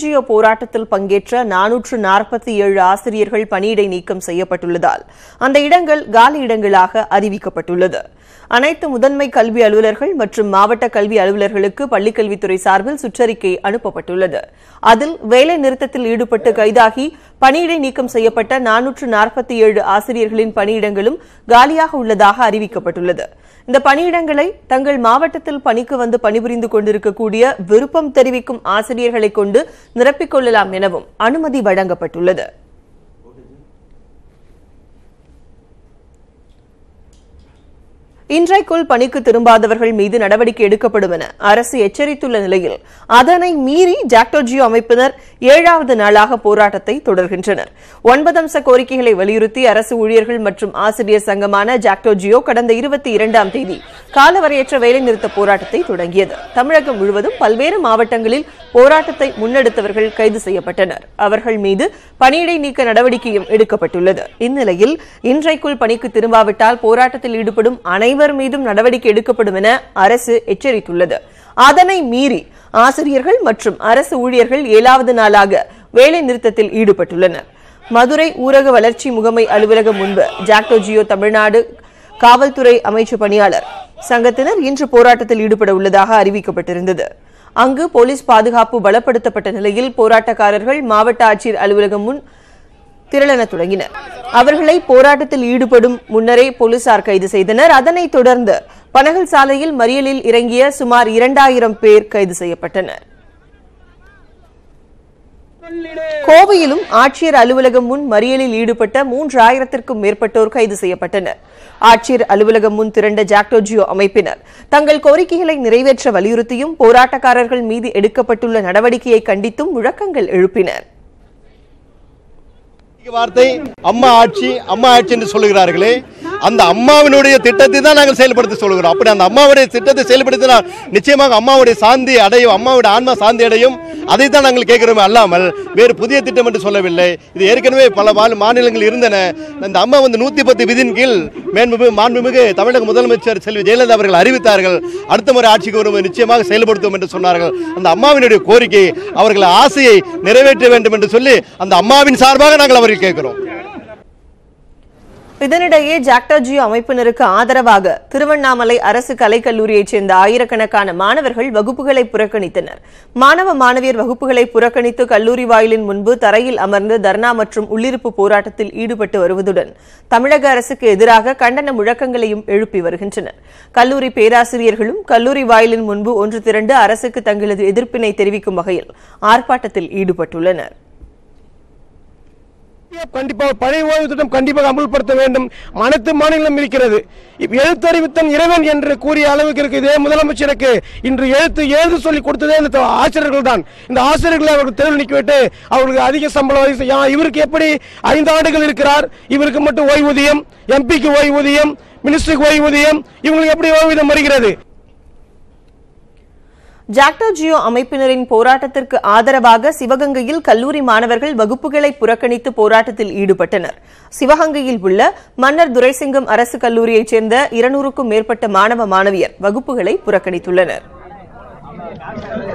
ஜியோ போராட்டத்தில் பங்கேற்ற நானூற்று நாற்பத்தி ஏழு ஆசிரியர்கள் பணியிடை நீக்கம் செய்யப்பட்டுள்ளதால் அந்த இடங்கள் காலி இடங்களாக அறிவிக்கப்பட்டுள்ளது அனைத்து முதன்மை கல்வி அலுவலர்கள் மற்றும் மாவட்ட கல்வி அலுவலர்களுக்கு பள்ளிக்கல்வித்துறை சார்பில் சுற்றறிக்கை அனுப்பப்பட்டுள்ளது அதில் வேலை நிறுத்தத்தில் ஈடுபட்டு கைதாகி பணியிடை நீக்கம் செய்யப்பட்ட நானூற்று நாற்பத்தி ஏழு ஆசிரியர்களின் பணியிடங்களும் காலியாக உள்ளதாக அறிவிக்கப்பட்டுள்ளது இந்த பணியிடங்களை தங்கள் மாவட்டத்தில் பணிக்கு வந்து பணிபுரிந்து கொண்டிருக்கக்கூடிய விருப்பம் தெரிவிக்கும் ஆசிரியர்களை கொண்டு நிரப்பிக்கொள்ளலாம் எனவும் அனுமதி வழங்கப்பட்டுள்ளது இன்றைக்குள் பணிக்கு திரும்பாதவர்கள் மீது நடவடிக்கை எடுக்கப்படும் என அரசு எச்சரித்துள்ள நிலையில் அதனை மீறி ஜாக்டோஜியோ அமைப்பினர் ஏழாவது நாளாக போராட்டத்தை தொடர்கின்றனர் ஒன்பது அம்ச கோரிக்கைகளை வலியுறுத்தி அரசு ஊழியர்கள் மற்றும் ஆசிரியர் சங்கமான ஜாக்டோஜியோ கடந்த இருபத்தி இரண்டாம் தேதி காலவரையற்ற வேலைநிறுத்த போராட்டத்தை தொடங்கியது தமிழகம் முழுவதும் பல்வேறு மாவட்டங்களில் போராட்டத்தை முன்னெடுத்தவர்கள் கைது செய்யப்பட்டனர் அவர்கள் மீது பணியிடை நீக்க நடவடிக்கையும் எடுக்கப்பட்டுள்ளது இந்நிலையில் இன்றைக்குள் பணிக்கு திரும்பாவிட்டால் போராட்டத்தில் ஈடுபடும் அனைவர் மீதும் நடவடிக்கை எடுக்கப்படும் என அரசு எச்சரித்துள்ளது அதனை மீறி ஆசிரியர்கள் மற்றும் அரசு ஊழியர்கள் ஏழாவது நாளாக வேலை நிறுத்தத்தில் ஈடுபட்டுள்ளனர் மதுரை ஊரக வளர்ச்சி முகமை அலுவலகம் முன்பு ஜாக்டோ ஜியோ தமிழ்நாடு காவல்துறை அமைச்சு பணியாளர் சங்கத்தினர் இன்று போராட்டத்தில் ஈடுபட உள்ளதாக அறிவிக்கப்பட்டிருந்தது அங்கு போலீஸ் பாதுகாப்பு பலப்படுத்தப்பட்ட நிலையில் போராட்டக்காரர்கள் மாவட்ட ஆட்சியர் அலுவலகம் முன் திரளன தொடங்கினர் அவர்களை போராட்டத்தில் ஈடுபடும் முன்னரே போலீசார் கைது செய்தனர் அதனைத் தொடர்ந்து பனகல் சாலையில் மறியலில் இறங்கிய சுமார் இரண்டாயிரம் பேர் கைது செய்யப்பட்டனர் கோவையிலும் ஆட்சியர் அலுவலகம் முன் மறியலில் ஈடுபட்ட மூன்றாயிரத்திற்கும் மேற்பட்டோர் கைது செய்யப்பட்டனர் ஆட்சியர் அலுவலகம் முன் திரண்ட ஜாக்டோஜியோ அமைப்பினர் தங்கள் கோரிக்கைகளை நிறைவேற்ற வலியுறுத்தியும் போராட்டக்காரர்கள் மீது எடுக்கப்பட்டுள்ள நடவடிக்கையை கண்டித்தும் முழக்கங்கள் எழுப்பினர் வார்த்தை அம்மா ஆட்சி அம்மா ஆட்சி என்று சொல்லுகிறார்களே அந்த அம்மாவினுடைய திட்டத்தை தான் நாங்கள் செயல்படுத்த சொல்கிறோம் அப்படி அந்த அம்மாவுடைய திட்டத்தை செயல்படுத்தினால் நிச்சயமாக அம்மாவுடைய சாந்தி அடையும் அம்மாவுடைய ஆன்மா சாந்தி அடையும் அதை தான் நாங்கள் கேட்கிறோமே அல்லாமல் வேறு புதிய திட்டம் என்று சொல்லவில்லை இது ஏற்கனவே பல மாநிலங்கள் இருந்தன இந்த அம்மா வந்து நூற்றி பத்து விதின் கீழ் மேன்மிகு மாண்புமிகு தமிழக முதலமைச்சர் செல்வி ஜெயலலிதா அவர்கள் அறிவித்தார்கள் அடுத்த முறை ஆட்சிக்கு வருவது நிச்சயமாக செயல்படுத்துவோம் என்று சொன்னார்கள் அந்த அம்மாவினுடைய கோரிக்கை அவர்கள் ஆசையை நிறைவேற்ற வேண்டும் என்று சொல்லி அந்த அம்மாவின் சார்பாக நாங்கள் அவர்கள் கேட்கிறோம் இதனிடையே ஜியோ அமைப்பினருக்கு ஆதரவாக திருவண்ணாமலை அரசு கலைக்கல்லூரியைச் சேர்ந்த ஆயிரக்கணக்கான மாணவர்கள் வகுப்புகளை புறக்கணித்தனர் மாணவ மாணவியர் வகுப்புகளை புறக்கணித்து கல்லூரி வாயிலின் முன்பு தரையில் அமர்ந்து தர்ணா மற்றும் உள்ளிருப்பு போராட்டத்தில் ஈடுபட்டு வருவதுடன் தமிழக அரசுக்கு எதிராக கண்டன முழக்கங்களையும் எழுப்பி வருகின்றனர் கல்லூரி பேராசிரியர்களும் கல்லூரி வாயிலின் முன்பு ஒன்று திரண்டு அரசுக்கு தங்களது எதிர்ப்பினை தெரிவிக்கும் வகையில் ஆர்ப்பாட்டத்தில் ஈடுபட்டுள்ளனா் கண்டிப்பாக பழைய ஓய்வு திட்டம் கண்டிப்பாக அமல்படுத்த வேண்டும் அனைத்து மாநிலம் இருக்கிறது எழுத்தறிவித்தன் இறைவன் என்று கூறிய அளவுக்கு இருக்கு இதே முதலமைச்சருக்கு இன்று எழுத்து எழுத சொல்லி கொடுத்ததே இந்த ஆசிரியர்கள் தான் இந்த ஆசிரியர்களை அவர்கள் தெருவில் நிற்கிவிட்டு அவர்களுக்கு அதிக சம்பளம் இவருக்கு எப்படி ஐந்து ஆண்டுகள் இருக்கிறார் இவருக்கு மட்டும் ஓய்வூதியம் எம்பிக்கு ஓய்வூதியம் மினிஸ்டருக்கு ஓய்வூதியம் இவங்களுக்கு எப்படி ஓய்வூதியம் வருகிறது ஜாக்டோ ஜியோ அமைப்பினரின் போராட்டத்திற்கு ஆதரவாக சிவகங்கையில் கல்லூரி மாணவர்கள் வகுப்புகளை புறக்கணித்து போராட்டத்தில் ஈடுபட்டனர் சிவகங்கையில் உள்ள மன்னர் துரைசிங்கம் அரசு கல்லூரியைச் சேர்ந்த இருநூறுக்கும் மேற்பட்ட மாணவ மாணவியர் வகுப்புகளை புறக்கணித்துள்ளனர்